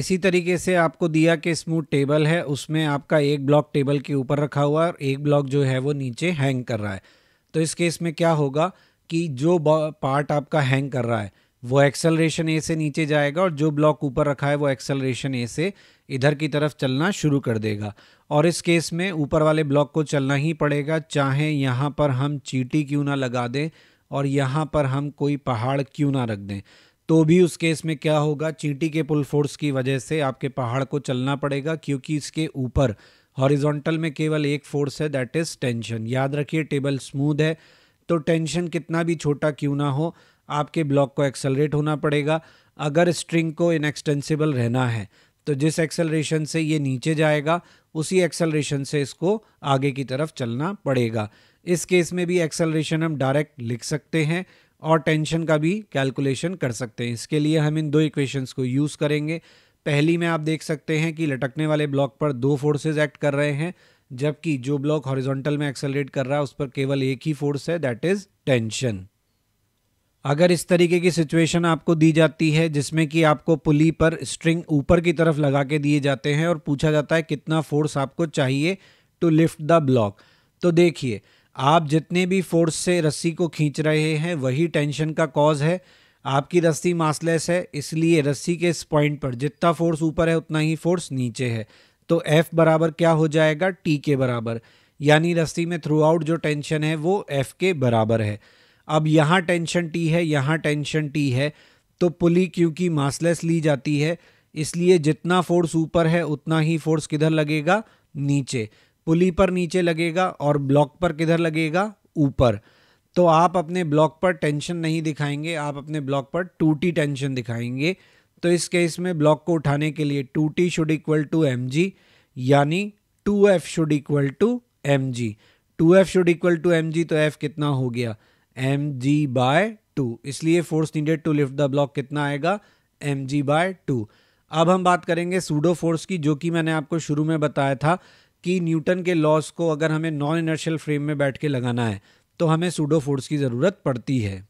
इसी तरीके से आपको दिया कि स्मूथ टेबल है उसमें आपका एक ब्लॉक टेबल के ऊपर रखा हुआ है और एक ब्लॉक जो है वो नीचे हैंग कर रहा है तो इस केस में क्या होगा कि जो पार्ट आपका हैंग कर रहा है वो एक्सेलरेशन ए से नीचे जाएगा और जो ब्लॉक ऊपर रखा है वो एक्सेलरेशन ए से इधर की तरफ चलना शुरू कर देगा और इस केस में ऊपर वाले ब्लॉक को चलना ही पड़ेगा चाहे यहाँ पर हम चीटी क्यों ना लगा दें और यहाँ पर हम कोई पहाड़ क्यों ना रख दें तो भी उस केस में क्या होगा चींटी के पुल फोर्स की वजह से आपके पहाड़ को चलना पड़ेगा क्योंकि इसके ऊपर हॉरिजॉन्टल में केवल एक फोर्स है दैट इज़ टेंशन याद रखिए टेबल स्मूद है तो टेंशन कितना भी छोटा क्यों ना हो आपके ब्लॉक को एक्सेलरेट होना पड़ेगा अगर स्ट्रिंग को इनएक्सटेंसिबल रहना है तो जिस एक्सेलरेशन से ये नीचे जाएगा उसी एक्सेलरेशन से इसको आगे की तरफ चलना पड़ेगा इस केस में भी एक्सेलरेशन हम डायरेक्ट लिख सकते हैं और टेंशन का भी कैलकुलेशन कर सकते हैं इसके लिए हम इन दो इक्वेशंस को यूज़ करेंगे पहली में आप देख सकते हैं कि लटकने वाले ब्लॉक पर दो फोर्सेज एक्ट कर रहे हैं जबकि जो ब्लॉक हॉरिजॉन्टल में एक्सेलरेट कर रहा है उस पर केवल एक ही फोर्स है दैट इज़ टेंशन अगर इस तरीके की सिचुएशन आपको दी जाती है जिसमें कि आपको पुली पर स्ट्रिंग ऊपर की तरफ लगा के दिए जाते हैं और पूछा जाता है कितना फोर्स आपको चाहिए टू लिफ्ट द ब्लॉक तो देखिए आप जितने भी फोर्स से रस्सी को खींच रहे हैं वही टेंशन का कॉज है आपकी रस्सी मासलेस है इसलिए रस्सी के इस पॉइंट पर जितना फोर्स ऊपर है उतना ही फोर्स नीचे है तो एफ बराबर क्या हो जाएगा टी के बराबर यानी रस्सी में थ्रू आउट जो टेंशन है वो एफ के बराबर है अब यहाँ टेंशन टी है यहाँ टेंशन टी है तो पुली क्योंकि मासलेस ली जाती है इसलिए जितना फोर्स ऊपर है उतना ही फोर्स किधर लगेगा नीचे पुली पर नीचे लगेगा और ब्लॉक पर किधर लगेगा ऊपर तो आप अपने ब्लॉक पर टेंशन नहीं दिखाएंगे आप अपने ब्लॉक पर टूटी टेंशन दिखाएंगे तो इस केस में ब्लॉक को उठाने के लिए two T should equal to M G यानी two F should equal to M G two F should equal to M G तो एफ कितना हो गया एम जी बाय टू इसलिए force needed to lift the block कितना आएगा M G by to अब हम बात करेंगे सूडो फोर्स की जो कि मैंने आपको शुरू में बताया था कि न्यूटन के लॉस को अगर हमें नॉन इनर्शियल फ्रेम में बैठ के लगाना है तो हमें सूडो फोर्स की ज़रूरत पड़ती है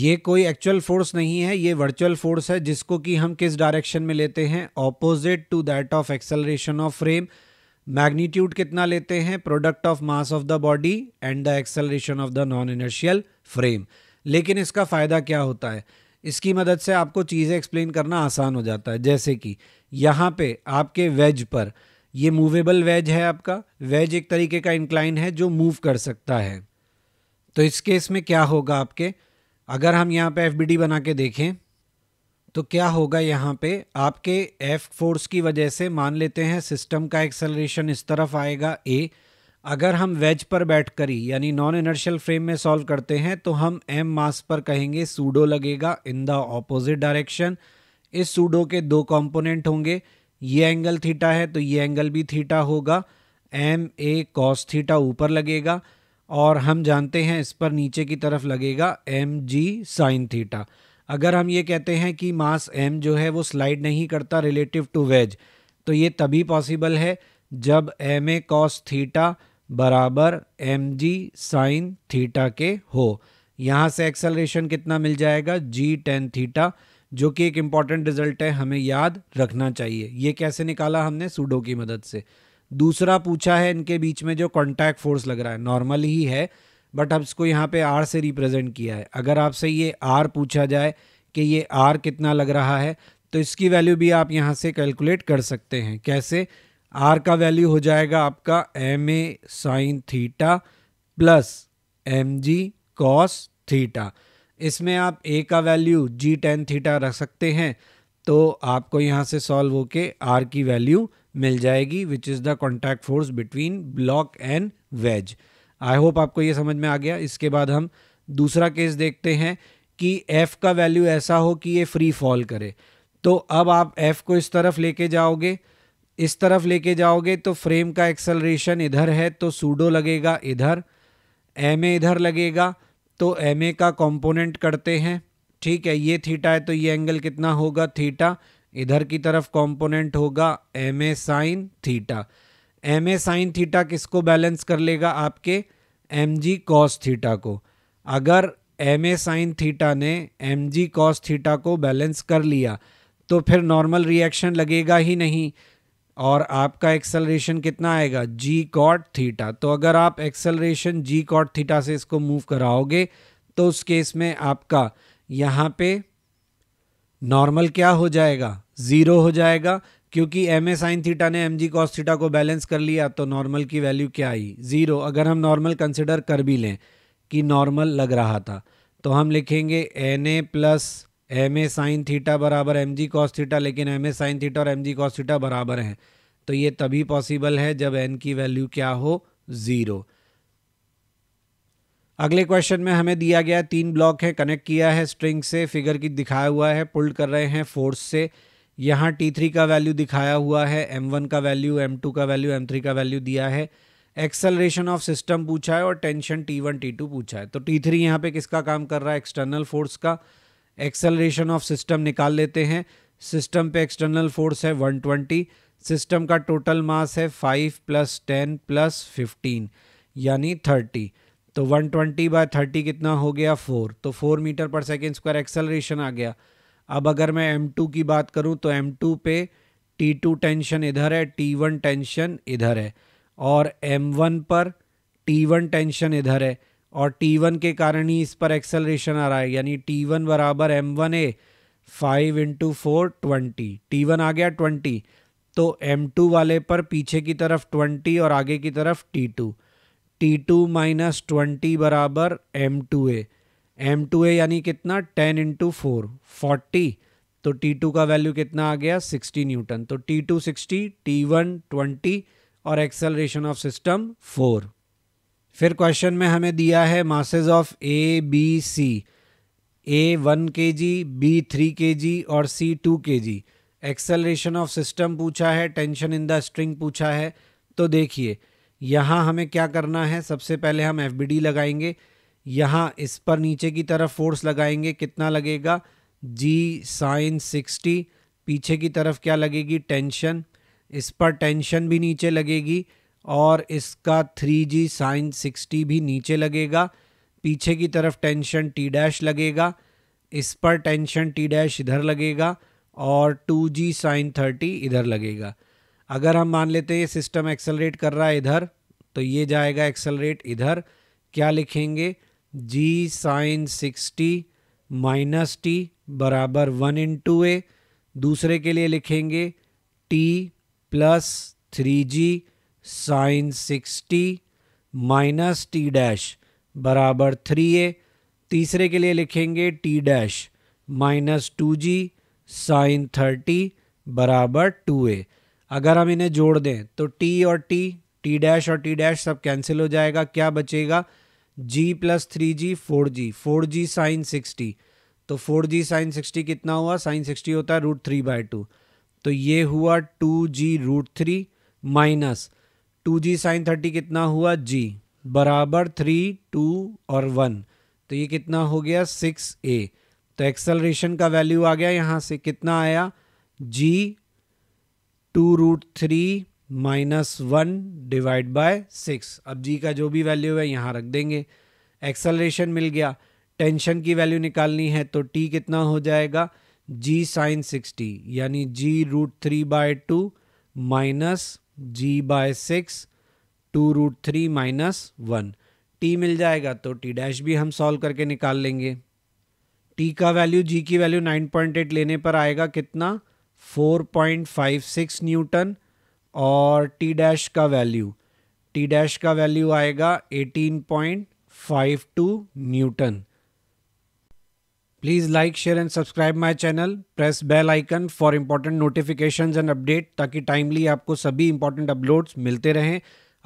ये कोई एक्चुअल फोर्स नहीं है ये वर्चुअल फोर्स है जिसको कि हम किस डायरेक्शन में लेते हैं opposite to that of acceleration of frame magnitude कितना लेते हैं product of mass of the body and the acceleration of the non inertial frame लेकिन इसका फ़ायदा क्या होता है इसकी मदद से आपको चीज़ें एक्सप्लेन करना आसान हो जाता है जैसे कि यहाँ पे आपके वेज पर ये मूवेबल वेज है आपका वेज एक तरीके का इंक्लाइन है जो मूव कर सकता है तो इस केस में क्या होगा आपके अगर हम यहाँ पे एफ बना के देखें तो क्या होगा यहाँ पे आपके एफ फोर्स की वजह से मान लेते हैं सिस्टम का एक्सेलरेशन इस तरफ आएगा ए अगर हम वेज पर बैठ कर ही यानी नॉन इनर्शियल फ्रेम में सॉल्व करते हैं तो हम एम मास पर कहेंगे सूडो लगेगा इन द ऑपोजिट डायरेक्शन इस सूडो के दो कंपोनेंट होंगे ये एंगल थीटा है तो ये एंगल भी थीटा होगा एम ए कॉस थीटा ऊपर लगेगा और हम जानते हैं इस पर नीचे की तरफ लगेगा एम जी साइन थीटा अगर हम ये कहते हैं कि मास एम जो है वो स्लाइड नहीं करता रिलेटिव टू वेज तो ये तभी पॉसिबल है जब एम ए कॉस थीटा बराबर एम जी साइन थीटा के हो यहाँ से एक्सेलरेशन कितना मिल जाएगा जी टेन थीटा जो कि एक इम्पॉर्टेंट रिजल्ट है हमें याद रखना चाहिए ये कैसे निकाला हमने सूडो की मदद से दूसरा पूछा है इनके बीच में जो कॉन्टैक्ट फोर्स लग रहा है नॉर्मल ही है बट अब इसको यहाँ पे आर से रिप्रेजेंट किया है अगर आपसे ये आर पूछा जाए कि ये आर कितना लग रहा है तो इसकी वैल्यू भी आप यहाँ से कैलकुलेट कर सकते हैं कैसे आर का वैल्यू हो जाएगा आपका M A sine theta plus M G cos theta इसमें आप ए का वैल्यू जी टेन थीटा रख सकते हैं तो आपको यहाँ से सॉल्व होके आर की वैल्यू मिल जाएगी which is the contact force between block and wedge I hope आपको ये समझ में आ गया इसके बाद हम दूसरा केस देखते हैं कि एफ़ का वैल्यू ऐसा हो कि ये फ्री फॉल करे तो अब आप एफ़ को इस तरफ लेके जाओगे इस तरफ लेके जाओगे तो फ्रेम का एक्सलरेशन इधर है तो सूडो लगेगा इधर एम ए इधर लगेगा तो एम का कॉम्पोनेंट करते हैं ठीक है ये थीटा है तो ये एंगल कितना होगा थीटा इधर की तरफ कॉम्पोनेंट होगा M A sine theta M A sine theta किसको बैलेंस कर लेगा आपके एम जी कॉस थीटा को अगर एम ए साइन थीटा ने एम जी कॉस थीटा को बैलेंस कर लिया तो फिर नॉर्मल रिएक्शन लगेगा ही नहीं और आपका एक्सेलरेशन कितना आएगा जी कॉट थीटा तो अगर आप एक्सेलरेशन जी कॉट थीटा से इसको मूव कराओगे तो उस केस में आपका यहाँ पे नॉर्मल क्या हो जाएगा ज़ीरो हो जाएगा क्योंकि एम ए साइन थीटा ने एम जी कॉस थीटा को बैलेंस कर लिया तो नॉर्मल की वैल्यू क्या आई ज़ीरो अगर हम नॉर्मल कंसिडर कर भी लें कि नॉर्मल लग रहा था तो हम लिखेंगे N A plus M A sine theta बराबर एम जी कॉस थीटा लेकिन एम ए साइन थीटा और एम जी कॉस थीटा बराबर हैं तो ये तभी पॉसिबल है जब एन की वैल्यू क्या हो ज़ीरो अगले क्वेश्चन में हमें दिया गया तीन ब्लॉक है कनेक्ट किया है स्ट्रिंग से फिगर की दिखाया हुआ है पुल्ड कर रहे हैं फोर्स से यहाँ टी थ्री का वैल्यू दिखाया हुआ है एम वन का वैल्यू एम टू का वैल्यू एम थ्री का वैल्यू दिया है एक्सेलरेशन ऑफ सिस्टम पूछा है और tension T one T two पूछा है तो टी थ्री यहाँ पर किसका काम कर रहा है एक्सटर्नल फोर्स का एक्सेलरेशन ऑफ सिस्टम निकाल लेते हैं सिस्टम पे एक्सटर्नल फोर्स है 120 सिस्टम का टोटल मास है 5 प्लस टेन प्लस फिफ्टीन यानी 30 तो 120 ट्वेंटी बाय थर्टी कितना हो गया 4 तो 4 मीटर पर सेकेंड स्क्वायर एक्सेलरेशन आ गया अब अगर मैं M2 की बात करूं तो M2 पे T2 टेंशन इधर है T1 टेंशन इधर है और M1 पर T1 टेंशन इधर है और T1 के कारण ही इस पर एक्सेलरेशन आ रहा है यानी T1 बराबर M one A five into four twenty T one आ गया ट्वेंटी तो एम टू वाले पर पीछे की तरफ ट्वेंटी और आगे की तरफ T two T two minus twenty बराबर M two M two A यानी कितना टेन इंटू फोर फोर्टी तो टी टू का वैल्यू कितना आ गया सिक्सटी न्यूटन तो T two sixty T one twenty और एक्सेलरेशन ऑफ सिस्टम फोर फिर क्वेश्चन में हमें दिया है masses of A B C A one K G B three के जी और सी टू के जी एक्सेलरेशन ऑफ सिस्टम पूछा है टेंशन इन द स्ट्रिंग पूछा है तो देखिए यहाँ हमें क्या करना है सबसे पहले हम एफ बी डी लगाएंगे यहाँ इस पर नीचे की तरफ फोर्स लगाएंगे कितना लगेगा जी साइन सिक्सटी पीछे की तरफ क्या लगेगी टेंशन इस पर टेंशन भी नीचे लगेगी और इसका थ्री जी साइन सिक्सटी भी नीचे लगेगा पीछे की तरफ टेंशन टी डैश लगेगा इस पर टेंशन टी डैश इधर लगेगा और टू जी साइन थर्टी इधर लगेगा अगर हम मान लेते हैं ये सिस्टम एक्सेलरेट कर रहा है इधर तो ये जाएगा एक्सेलरेट इधर क्या लिखेंगे G sine sixty minus T बराबर वन इन टू ए दूसरे के लिए लिखेंगे T plus three G sine sixty minus T dash बराबर थ्री ए तीसरे के लिए लिखेंगे T dash minus two G sine thirty बराबर टू ए अगर हम इन्हें जोड़ दें तो टी और टी टी डैश और टी डैश सब कैंसिल हो जाएगा क्या बचेगा G plus three G four जी फोर जी साइन सिक्सटी तो फोर जी साइन सिक्सटी कितना हुआ साइन सिक्सटी होता है रूट थ्री बाय टू तो ये हुआ two G root three minus two G sine thirty कितना हुआ जी बराबर थ्री टू और वन तो ये कितना हो गया सिक्स ए तो एक्सलरेशन का वैल्यू आ गया यहाँ से कितना आया G two root three minus one divide by six अब जी का जो भी वैल्यू है यहाँ रख देंगे एक्सलरेशन मिल गया टेंशन की वैल्यू निकालनी है तो टी कितना हो जाएगा जी साइन सिक्सटी यानी G root three by two minus G by six two root three minus one T मिल जाएगा तो टी डैश भी हम सॉल्व करके निकाल लेंगे टी का वैल्यू जी की वैल्यू नाइन पॉइंट एट लेने पर आएगा कितना four point five six newton और टी डैश का वैल्यू टी डैश का वैल्यू आएगा eighteen point five two newton please like share and subscribe my channel press bell icon for important notifications and update ताकि timely आपको सभी important uploads मिलते रहें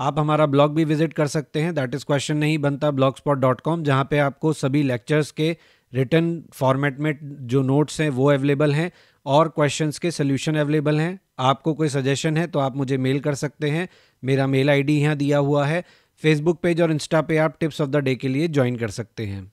आप हमारा ब्लॉग भी विजिट कर सकते हैं दैट इज़ क्वेश्चन नहीं बनता ब्लॉग स्पॉट डॉट कॉम जहाँ पर आपको सभी लेक्चर्स के रिटर्न फॉर्मेट में जो नोट्स हैं वो अवेलेबल हैं और क्वेश्चंस के सोल्यूशन अवेलेबल हैं आपको कोई सजेशन है तो आप मुझे मेल कर सकते हैं मेरा मेल आईडी यहाँ दिया हुआ है फेसबुक पेज और इंस्टा पे आप टिप्स ऑफ द डे के लिए ज्वाइन कर सकते हैं